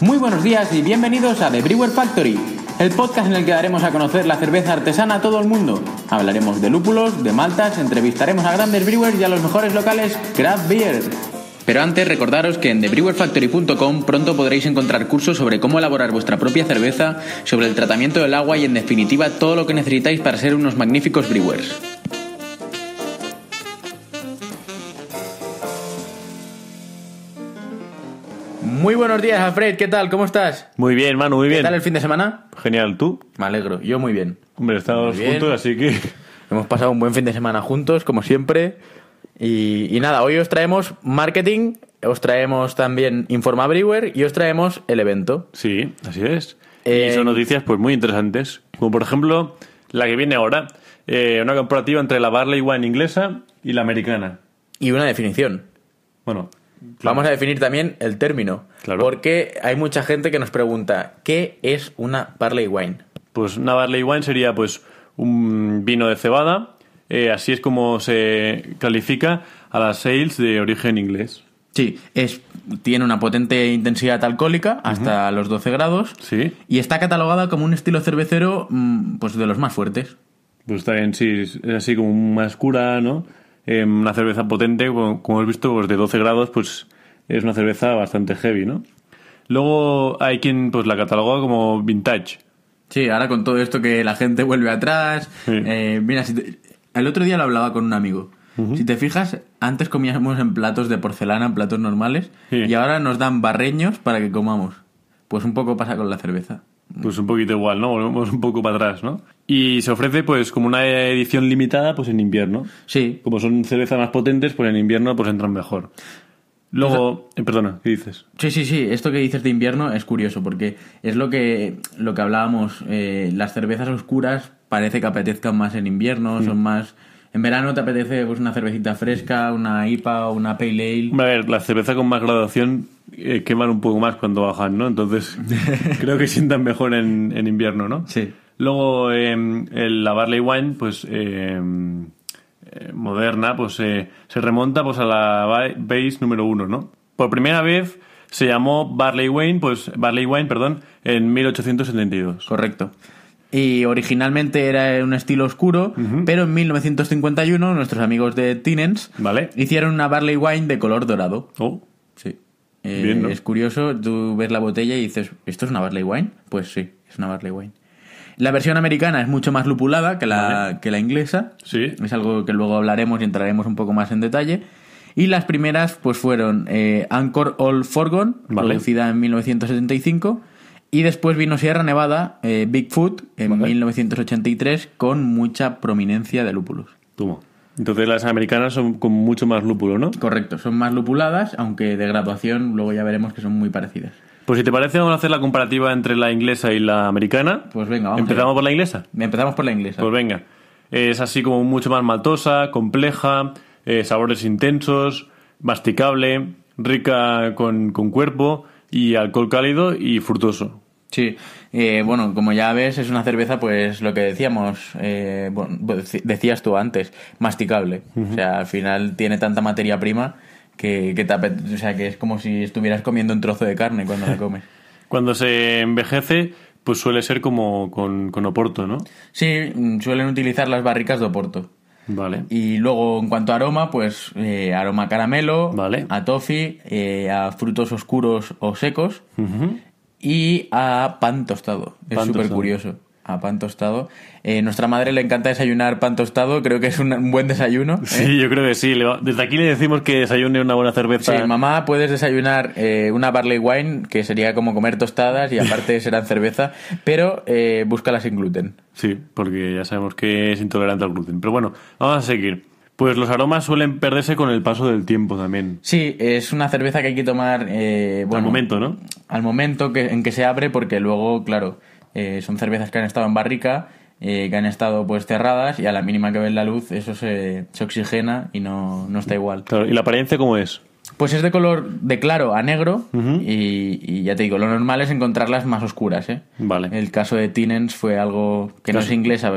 Muy buenos días y bienvenidos a The Brewer Factory, el podcast en el que daremos a conocer la cerveza artesana a todo el mundo. Hablaremos de lúpulos, de maltas, entrevistaremos a grandes brewers y a los mejores locales craft beer. Pero antes recordaros que en thebrewerfactory.com pronto podréis encontrar cursos sobre cómo elaborar vuestra propia cerveza, sobre el tratamiento del agua y en definitiva todo lo que necesitáis para ser unos magníficos brewers. Muy buenos días, Alfred. ¿Qué tal? ¿Cómo estás? Muy bien, Manu, muy bien. ¿Qué tal el fin de semana? Genial, ¿tú? Me alegro, yo muy bien. Hombre, estamos juntos, así que... Hemos pasado un buen fin de semana juntos, como siempre. Y, nada, hoy os traemos marketing, os traemos también Informa Brewer y os traemos el evento. Sí, así es. Y eh, son noticias pues muy interesantes, como por ejemplo la que viene ahora, eh, una comparativa entre la Barley Wine inglesa y la americana. Y una definición. Bueno, Vamos a definir también el término. Porque hay mucha gente que nos pregunta, ¿qué es una barley wine? Pues una barley wine sería pues un vino de cebada. Eh, así es como se califica a las sales de origen inglés. Sí, es, tiene una potente intensidad alcohólica hasta los 12 grados. Sí. Y está catalogada como un estilo cervecero mm, pues de los más fuertes. Pues está sí, es así como más cura, ¿no? Em, una cerveza potente, como, hemos visto, pues de 12 grados, pues es una cerveza bastante heavy, ¿no? Luego hay quien pues la cataloga como vintage. Sí, ahora con todo esto que la gente vuelve atrás. Eh, mira, el otro día lo hablaba con un amigo. Si te fijas, antes comíamos en platos de porcelana, en platos normales, y ahora nos dan barreños para que comamos. Pues un poco pasa con la cerveza. Pues un poquito igual, ¿no? Volvemos un poco para atrás, ¿no? Y se ofrece pues como una edición limitada pues en invierno. Sí. Como son cervezas más potentes, pues en invierno pues entran mejor. Luego, eh, perdona, ¿qué dices? Sí, sí, sí, esto que dices de invierno es curioso porque es lo que, lo que hablábamos, eh, las cervezas oscuras parece que apetezcan más en invierno, son más en verano te apetece pues, una cervecita fresca, una IPA o una Pale Ale. A ver, la cerveza con más graduación eh, queman un poco más cuando bajan, ¿no? Entonces creo que sientan mejor en, invierno, ¿no? Sí. Luego, em, la Barley Wine, pues em, eh, moderna, pues eh, se remonta pues, a la base número uno, ¿no? Por primera vez se llamó Barley Wine, pues Barley Wine, perdón, en 1872. Correcto. Y originalmente era un estilo oscuro, pero en 1951 nuestros amigos de Tinens hicieron una barley wine de color dorado. Oh. Eh, es curioso, tú ves la botella y dices, ¿esto es una barley wine? Pues sí, es una barley wine. La versión americana es mucho más lupulada que la, que la inglesa. Sí. Es algo que luego hablaremos y entraremos un poco más en detalle. Y las primeras pues fueron eh, Anchor All Forgone, producida en 1975 y después vino Sierra Nevada, eh, Bigfoot, en 1983, con mucha prominencia de lúpulos. Toma. Entonces las americanas son con mucho más lúpulo, ¿no? Correcto, son más lupuladas, aunque de graduación luego ya veremos que son muy parecidas. Pues si te parece, vamos a hacer la comparativa entre la inglesa y la americana. Pues venga, vamos. ¿Empezamos por la inglesa? Empezamos por la inglesa. Pues venga. Es así como mucho más maltosa, compleja, eh, sabores intensos, masticable, rica con, cuerpo y alcohol cálido y frutoso. Sí, eh, bueno, como ya ves, es una cerveza, pues lo que decíamos, eh, pues, decías tú antes, masticable. O sea, al final tiene tanta materia prima que, que te o sea, que es como si estuvieras comiendo un trozo de carne cuando la comes. cuando se envejece, pues suele ser como con, Oporto, ¿no? Sí, mm, suelen utilizar las barricas de Oporto. Vale. Y luego, en cuanto a aroma, pues eh, aroma a caramelo, vale. a toffee, a frutos oscuros o secos y a pan tostado. es súper curioso. A pan tostado. Eh, nuestra madre le encanta desayunar pan tostado, creo que es un buen desayuno. Sí, ¿eh? yo creo que sí. Desde aquí le decimos que desayune una buena cerveza. Sí, mamá, puedes desayunar eh, una barley wine, que sería como comer tostadas y aparte serán cerveza, pero búscala sin gluten. Sí, porque ya sabemos que es intolerante al gluten. Pero bueno, vamos a seguir. Pues los aromas suelen perderse con el paso del tiempo también. Sí, es una cerveza que hay que tomar eh, al momento, ¿no? Al momento en que se abre, porque luego, claro, eh, son cervezas que han estado en barrica, eh, que han estado pues cerradas y a la mínima que ven la luz eso se, oxigena y no, no está igual. ¿y la apariencia cómo es? Pues es de color de claro a negro y, ya te digo, lo normal es encontrarlas más oscuras. ¿eh? Vale. El caso de Tinens fue algo que no es inglesa,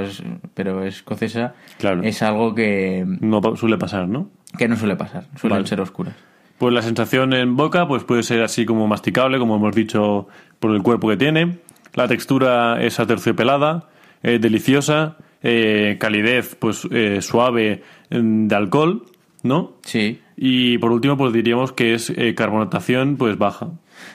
pero es escocesa. Claro. Es algo que... No suele pasar, ¿no? Que no suele pasar, suelen ser oscuras. Pues la sensación en boca pues puede ser así como masticable, como hemos dicho, por el cuerpo que tiene. La textura es aterciopelada, es deliciosa, eh, calidez pues eh, suave mm, de alcohol, ¿no? Sí. Y por último, pues diríamos que es eh, carbonatación pues baja.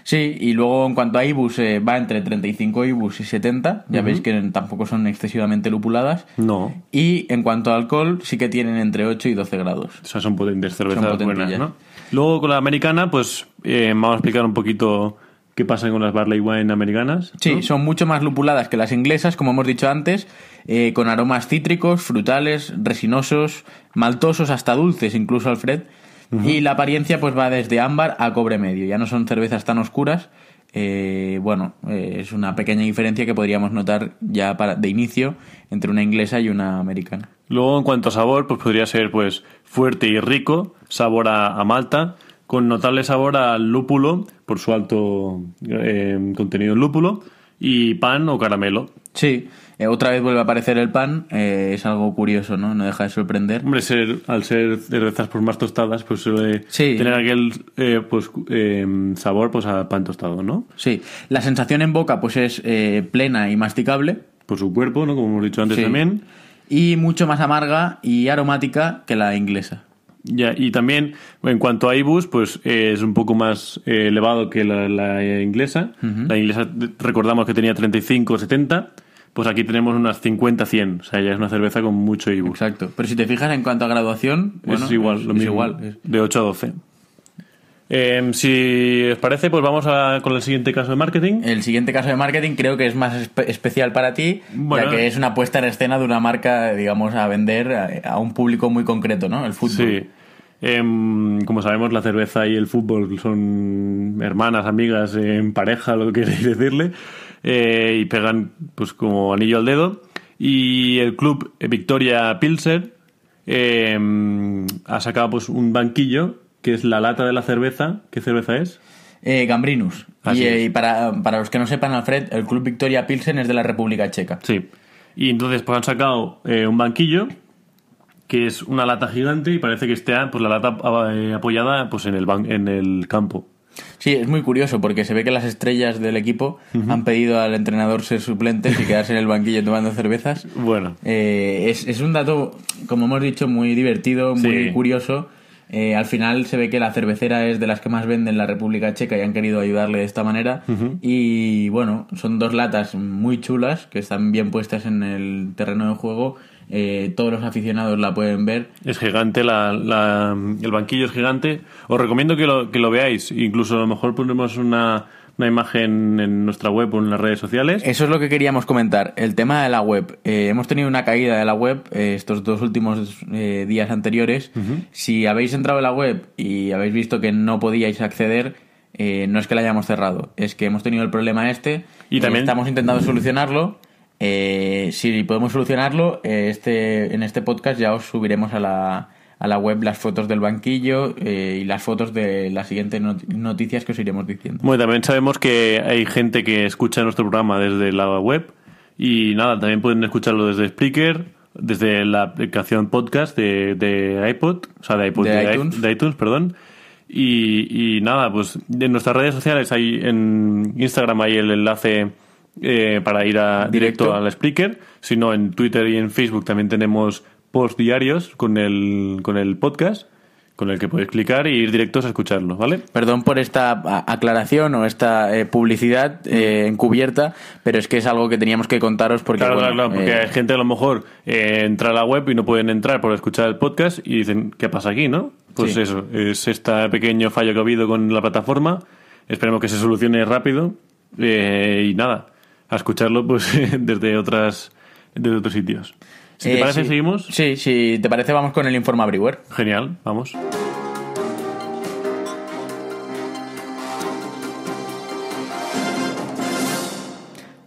Sí, y luego en cuanto a IBUS, eh, va entre 35 IBUS y 70. Ya veis que tampoco son excesivamente lupuladas. No. Y en cuanto a alcohol, sí que tienen entre 8 y 12 grados. O sea, son potentes cervezas buenas, ¿no? Luego con la americana, pues eh, vamos a explicar un poquito qué pasa con las barley wine americanas. Sí, son mucho más lupuladas que las inglesas, como hemos dicho antes, con aromas cítricos, frutales, resinosos, maltosos, hasta dulces, incluso Alfred. Y la apariencia pues va desde ámbar a cobre medio. Ya no son cervezas tan oscuras. Eh, bueno, eh, es una pequeña diferencia que podríamos notar ya para, de inicio entre una inglesa y una americana. Luego, en cuanto a sabor, pues podría ser pues fuerte y rico, sabor a, malta, con notable sabor al lúpulo por su alto eh, contenido en lúpulo y pan o caramelo. Sí, eh, otra vez vuelve a aparecer el pan, eh, es algo curioso, ¿no? No deja de sorprender. Hombre, ser, al ser de por más tostadas, pues suele tener aquel eh, pues, sabor pues, a pan tostado, ¿no? Sí, la sensación en boca pues es plena y masticable. Por su cuerpo, ¿no? Como hemos dicho antes también. Y mucho más amarga y aromática que la inglesa. Ya, y también en cuanto a IBUS, pues es un poco más elevado que la, inglesa. La inglesa recordamos que tenía 35 70 pues aquí tenemos unas 50-100. O sea, ya es una cerveza con mucho IBU. Exacto. Pero si te fijas en cuanto a graduación, es igual, lo De 8 a 12. Em, si os parece, pues vamos con el siguiente caso de marketing. El siguiente caso de marketing creo que es más especial para ti, ya que es una puesta en escena de una marca, digamos, a vender a, un público muy concreto, ¿no? El fútbol. Sí. Em, como sabemos, la cerveza y el fútbol son hermanas, amigas, en pareja, lo que queréis decirle. Eh, y pegan pues como anillo al dedo. Y el club Victoria Pilser em, ha sacado pues un banquillo que es la lata de la cerveza. ¿Qué cerveza es? Eh, Gambrinus. y, eh, para, los que no sepan, Alfred, el club Victoria Pilsen es de la República Checa. Sí. Y entonces pues han sacado un banquillo que es una lata gigante y parece que está pues la lata apoyada pues en el en el campo Sí, es muy curioso porque se ve que las estrellas del equipo han pedido al entrenador ser suplentes y quedarse en el banquillo tomando cervezas. Bueno. Eh, es, es, un dato, como hemos dicho, muy divertido, muy curioso. Eh, al final se ve que la cervecera es de las que más venden en la República Checa y han querido ayudarle de esta manera. Y bueno, son dos latas muy chulas que están bien puestas en el terreno de juego eh, todos los aficionados la pueden ver. Es gigante, el banquillo es gigante. Os recomiendo que lo, veáis, incluso a lo mejor pondremos una, imagen en nuestra web o en las redes sociales. Eso es lo que queríamos comentar, el tema de la web. Eh, hemos tenido una caída de la web eh, estos dos últimos días anteriores. Si habéis entrado en la web y habéis visto que no podíais acceder, no es que la hayamos cerrado, es que hemos tenido el problema este y, también estamos intentando solucionarlo. Eh, si podemos solucionarlo, eh, este, en este podcast ya os subiremos a la, web las fotos del banquillo eh, y las fotos de las siguientes noticias que os iremos diciendo. Bueno, también sabemos que hay gente que escucha nuestro programa desde la web y nada, también pueden escucharlo desde Spreaker, desde la aplicación podcast de, iPod, o sea, de, iPod, iTunes. perdón. Y, y nada, pues en nuestras redes sociales hay en Instagram hay el enlace eh, para ir a, directo. al speaker, sino en Twitter y en Facebook también tenemos post diarios con el, con el podcast con el que podéis clicar y ir directos a escucharlo, ¿vale? Perdón por esta aclaración o esta eh, publicidad eh, encubierta, pero es que es algo que teníamos que contaros porque... Claro, claro, porque hay gente a lo mejor entra a la web y no pueden entrar por escuchar el podcast y dicen, ¿qué pasa aquí, no? Pues eso, es este pequeño fallo que ha habido con la plataforma, esperemos que se solucione rápido y nada, a escucharlo pues desde otras desde otros sitios. Si te eh, parece, sí. seguimos. Sí, si te parece, vamos con el informe Brewer. Genial, vamos.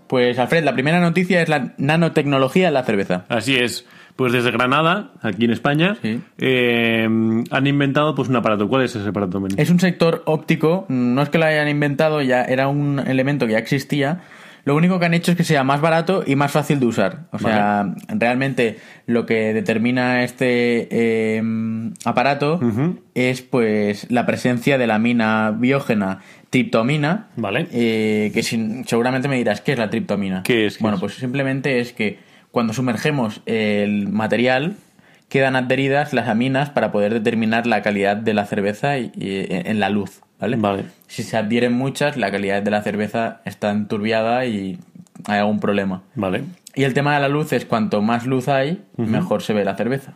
Pues Alfred, la primera noticia es la nanotecnología en la cerveza. Así es. Pues desde Granada, aquí en España, eh, han inventado pues un aparato. ¿Cuál es ese aparato? Es un sector óptico. No es que lo hayan inventado, ya era un elemento que ya existía, lo único que han hecho es que sea más barato y más fácil de usar. O sea, realmente lo que determina este em, aparato es pues la presencia de la mina biógena triptomina. Vale. Eh, que seguramente me dirás, ¿qué es la triptomina? bueno, pues simplemente es que cuando sumergemos el material quedan adheridas las aminas para poder determinar la calidad de la cerveza y, en la luz. ¿vale? Si se adhieren muchas, la calidad de la cerveza está enturbiada y hay algún problema. Vale. Y el tema de la luz es cuanto más luz hay, mejor se ve la cerveza.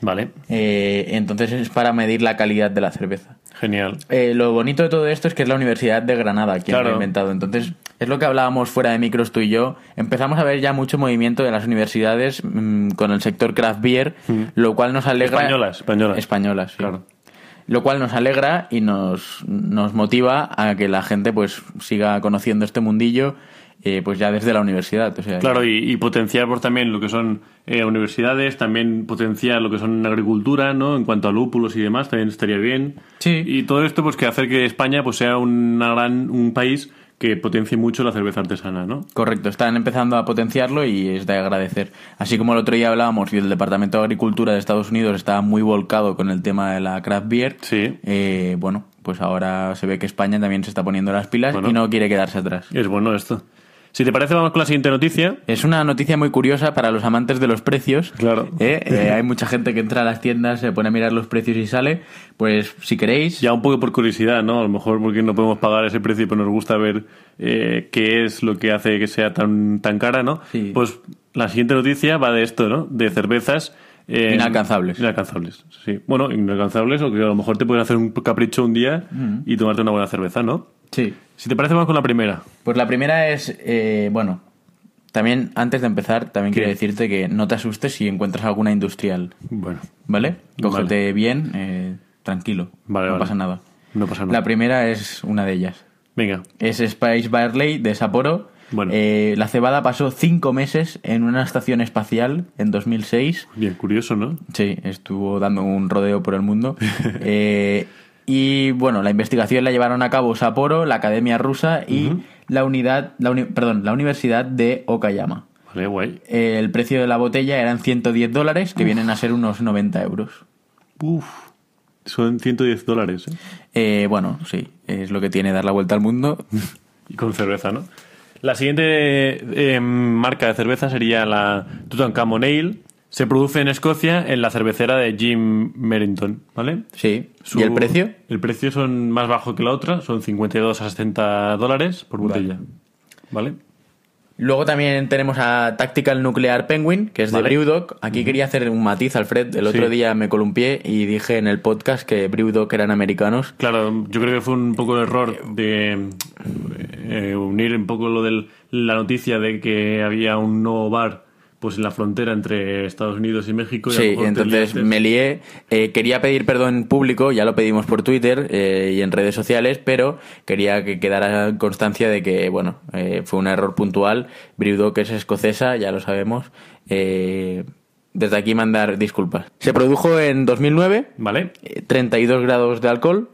Vale. Eh, entonces es para medir la calidad de la cerveza. Genial. Eh, lo bonito de todo esto es que es la Universidad de Granada quien lo ha inventado. Entonces, es lo que hablábamos fuera de micros tú y yo. Empezamos a ver ya mucho movimiento de las universidades mm, con el sector craft beer, lo cual nos alegra. Españolas, españolas. Españolas, claro lo cual nos alegra y nos, nos motiva a que la gente pues siga conociendo este mundillo eh, pues ya desde la universidad. claro, y, potenciar por pues, también lo que son eh, universidades, también potenciar lo que son agricultura, ¿no? En cuanto a lúpulos y demás, también estaría bien. Sí. Y todo esto pues que hacer que España pues sea gran, un país que potencie mucho la cerveza artesana, ¿no? Correcto, están empezando a potenciarlo y es de agradecer. Así como el otro día hablábamos y el Departamento de Agricultura de Estados Unidos está muy volcado con el tema de la craft beer, sí. eh, bueno, pues ahora se ve que España también se está poniendo las pilas y no quiere quedarse atrás. Es bueno esto. Si te parece, vamos con la siguiente noticia. Es una noticia muy curiosa para los amantes de los precios. Claro. ¿eh? Eh, hay mucha gente que entra a las tiendas, se pone a mirar los precios y sale. Pues si queréis. Ya un poco por curiosidad, ¿no? A lo mejor porque no podemos pagar ese precio, pero nos gusta ver eh, qué es lo que hace que sea tan, tan cara, ¿no? Sí. Pues la siguiente noticia va de esto, ¿no? De cervezas eh, inalcanzables. Inalcanzables, sí. Bueno, inalcanzables, o que a lo mejor te pueden hacer un capricho un día y tomarte una buena cerveza, ¿no? Sí. Si te parece, vamos con la primera. Pues la primera es, eh, bueno, también antes de empezar, también quiero decirte que no te asustes si encuentras alguna industrial. Bueno. ¿Vale? Cógete bien, eh, tranquilo. Vale, no pasa nada. No pasa nada. La primera es una de ellas. Venga. Es Spice Barley de Sapporo bueno. Eh, la cebada pasó cinco meses en una estación espacial en 2006. Bien, curioso, ¿no? Sí, estuvo dando un rodeo por el mundo. Eh, y bueno, la investigación la llevaron a cabo Sapporo, la Academia Rusa y la unidad, la Universidad de Okayama. Vale, guay. Eh, el precio de la botella eran 110 dólares, que vienen a ser unos 90 euros. Uf. Son 110 dólares, eh bueno, sí, es lo que tiene dar la vuelta al mundo. y con cerveza, ¿no? La siguiente em, marca de cerveza sería la Tutankhamon Ale. Se produce en Escocia en la cervecera de Jim Merrington, ¿vale? Sí. ¿Y el precio? El precio son más bajo que la otra, son 52 a 60 dólares por botella, ¿vale? Luego también tenemos a Tactical Nuclear Penguin, que es de Brewdog. Aquí quería hacer un matiz, Alfred. El otro día me columpié y dije en el podcast que Brewdog eran americanos. Claro, yo creo que fue un poco el error eh, de eh, unir un poco lo de la noticia de que había un nuevo bar pues en la frontera entre Estados Unidos y México. sí, entonces me lié. Eh, quería pedir perdón en público, ya lo pedimos por Twitter eh, y en redes sociales, pero quería que quedara constancia de que, bueno, eh, fue un error puntual. Briudo, que es escocesa, ya lo sabemos. desde aquí mandar disculpas. Se produjo en 2009. Vale. 32 grados de alcohol.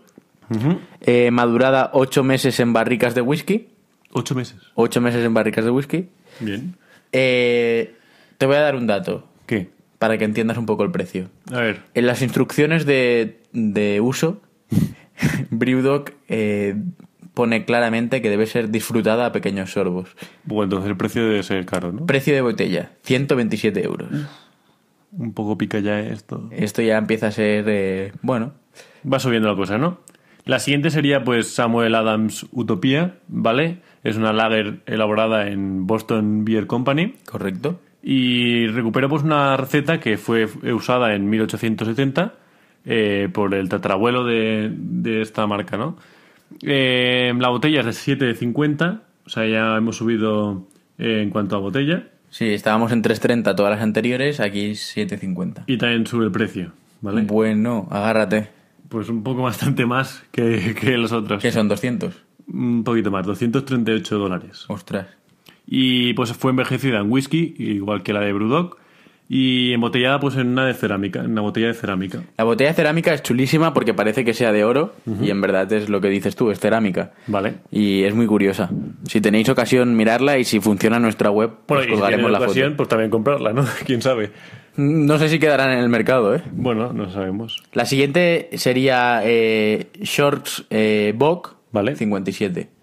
madurada 8 meses en barricas de whisky. 8 meses. 8 meses en barricas de whisky. Bien. Eh, te voy a dar un dato. ¿Qué? Para que entiendas un poco el precio. A ver. En las instrucciones de, de uso, Brewdog eh, pone claramente que debe ser disfrutada a pequeños sorbos. Bueno, entonces el precio debe ser caro, ¿no? Precio de botella, 127 euros. Un poco pica ya esto. Esto ya empieza a ser, eh, bueno. Va subiendo la cosa, ¿no? La siguiente sería pues Samuel Adams Utopía, ¿vale? Es una lager elaborada en Boston Beer Company. Correcto. Y recuperamos pues, una receta que fue usada en 1870 eh, por el tatarabuelo de, esta marca, ¿no? Eh, la botella es de 7,50, o sea, ya hemos subido eh, en cuanto a botella. Sí, estábamos en 3,30 todas las anteriores, aquí es 7,50. Y también sube el precio, ¿vale? Bueno, agárrate. Pues un poco bastante más que, que los otros. Que son 200. Un poquito más, 238 dólares. Ostras y pues fue envejecida en whisky, igual que la de Brudoc, y embotellada pues en una de cerámica, en una botella de cerámica. La botella de cerámica es chulísima porque parece que sea de oro y en verdad es lo que dices tú, es cerámica. Vale. Y es muy curiosa. Si tenéis ocasión mirarla y si funciona nuestra web, pues colgaremos la foto. pues también comprarla, ¿no? ¿Quién sabe? Mm, no sé si quedarán en el mercado, ¿eh? Bueno, no sabemos. La siguiente sería eh, Shorts eh, Bock vale. 57.